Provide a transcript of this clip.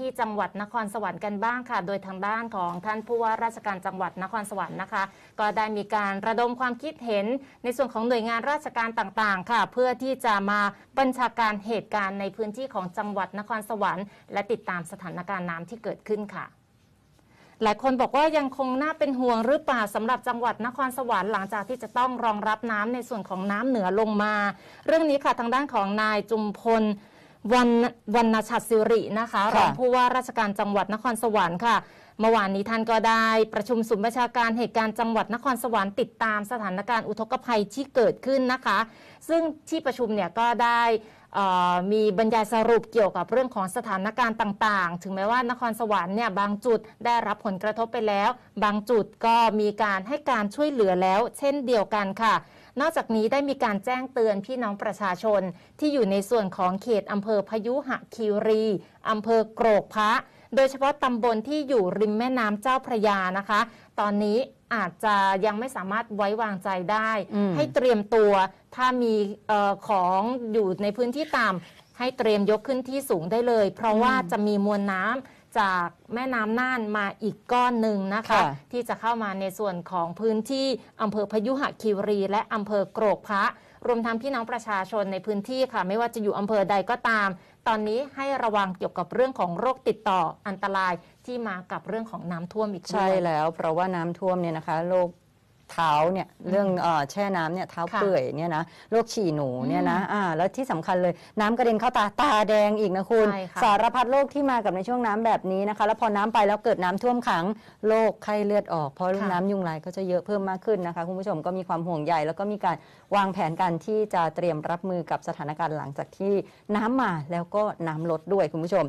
ที่จังหวัดนครสวรรค์กันบ้างค่ะ โดยทางด้านของท่านผู้ว่าราชการจังหวัดนครสวรรค์นะคะ ก็ได้มีการระดมความคิดเห็นในส่วนของหน่วยงานราชการต่างๆ ค่ะ เพื่อที่จะมาบัญชาการ เหตุการณ์ในพื้นที่ของจังหวัดนครสวรรค์ และติดตามสถานการณ์น้ำที่เกิดขึ้นค่ะ หลายคนบอกว่ายังคงน่าเป็นห่วงหรือเปล่าสำหรับจังหวัดนครสวรรค์หลังจากที่จะต้องรองรับน้ำในส่วนของน้ำเหนือลงมา เรื่องนี้ค่ะทางด้านของนายจุมพลวันวันชชัดสิรินะคะรองผู้ว่าราชการจังหวัดนครสวรรค์ค่ะเมื่อวานนี้ท่านก็ได้ ประชุมศูนย์ประชาการเหตุการณ์จังหวัดนครสวรรค์ติดตามสถานการณ์อุทกภัยที่เกิดขึ้นนะคะ ซึ่งที่ประชุมเนี่ยก็ได้มีบรรยายสรุปเกี่ยวกับเรื่องของสถานการณ์ต่าง ๆ ถึงแม้ว่านครสวรรค์เนี่ยบางจุดได้รับผลกระทบไปแล้ว บางจุดก็มีการให้การช่วยเหลือแล้ว เช่นเดียวกันค่ะนอกจากนี้ได้มีการแจ้งเตือนพี่น้องประชาชนที่อยู่ในส่วนของเขตอำเภอพยุหคีรีอำเภอโกรกพระ โดยเฉพาะตำบลที่อยู่ริมแม่น้ำเจ้าพระยานะคะ ตอนนี้อาจจะยังไม่สามารถไว้วางใจได้ ให้เตรียมตัวถ้ามีออของอยู่ในพื้นที่ต่ำให้เตรียมยกขึ้นที่สูงได้เลย เพราะว่าจะมีมวลน้ำจากแม่น้ำน่านมาอีกก้อนหนึ่งนะคะคะ ที่จะเข้ามาในส่วนของพื้นที่อำเภอพยุหคีรีและอำเภอโกรกพระ รวมทั้งพี่น้องประชาชนในพื้นที่ค่ะ ไม่ว่าจะอยู่อำเภอใดก็ตาม ตอนนี้ให้ระวังเกี่ยวกับเรื่องของโรคติดต่ออันตรายที่มากับเรื่องของน้ำท่วมอีกใช่ แล้ว เพราะว่าน้ำท่วมเนี่ยนะคะโรคเท้าเนี่ยเรื่องอแช่น้ำเนี่ยเท้าเปื่อยเนี่ยนะโรคฉี่หนูเนี่ยนะอ่าแล้วที่สำคัญเลยน้ำกระเด็นเข้าตาตาแดงอีกนะคุณคสารพัดโรคที่มากับในช่วงน้ำแบบนี้นะคะแล้วพอน้ำไปแล้วเกิดน้ำท่วมขังโรคไข้เลือดออก เพราะล่กน้ำยุงลายก็จะเยอะเพิ่มมากขึ้นนะคะคุณผู้ชมก็มีความห่วงใยแล้วก็มีการวางแผนการที่จะเตรียมรับมือกับสถานการณ์หลังจากที่น้ำมาแล้วก็น้ำลดด้วยคุณผู้ชม